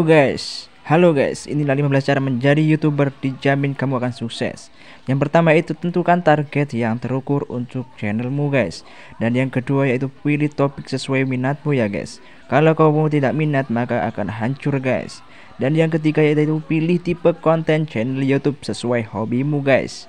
Halo guys, halo guys, inilah 15 cara menjadi youtuber dijamin kamu akan sukses Yang pertama itu tentukan target yang terukur untuk channelmu guys Dan yang kedua yaitu pilih topik sesuai minatmu ya guys Kalau kamu tidak minat maka akan hancur guys Dan yang ketiga yaitu pilih tipe konten channel youtube sesuai hobimu guys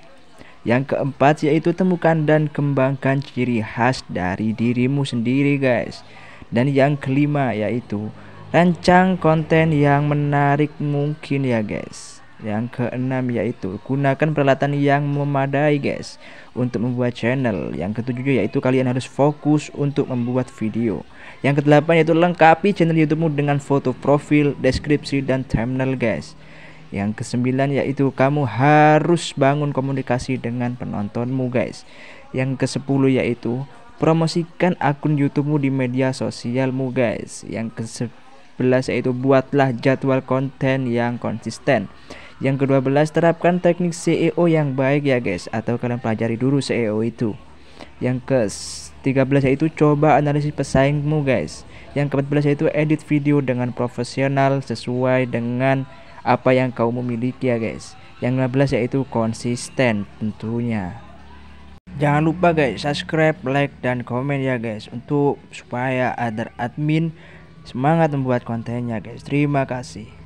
yang keempat yaitu temukan dan kembangkan ciri khas dari dirimu sendiri guys Dan yang kelima yaitu rancang konten yang menarik mungkin ya guys yang keenam yaitu gunakan peralatan yang memadai guys untuk membuat channel yang ketujuh yaitu kalian harus fokus untuk membuat video yang kedelapan yaitu lengkapi channel YouTube dengan foto profil deskripsi dan thumbnail guys yang kesembilan yaitu kamu harus bangun komunikasi dengan penontonmu guys yang kesepuluh yaitu promosikan akun youtubemu di media sosialmu guys yang ke yaitu buatlah jadwal konten yang konsisten. Yang kedua belas terapkan teknik CEO yang baik ya guys atau kalian pelajari dulu SEO itu. Yang ke 13 yaitu coba analisis pesaingmu guys. Yang ke-14 yaitu edit video dengan profesional sesuai dengan apa yang kau memiliki ya guys. Yang ke 15 yaitu konsisten tentunya. Jangan lupa guys subscribe, like dan komen ya guys untuk supaya other admin Semangat membuat kontennya guys. Terima kasih.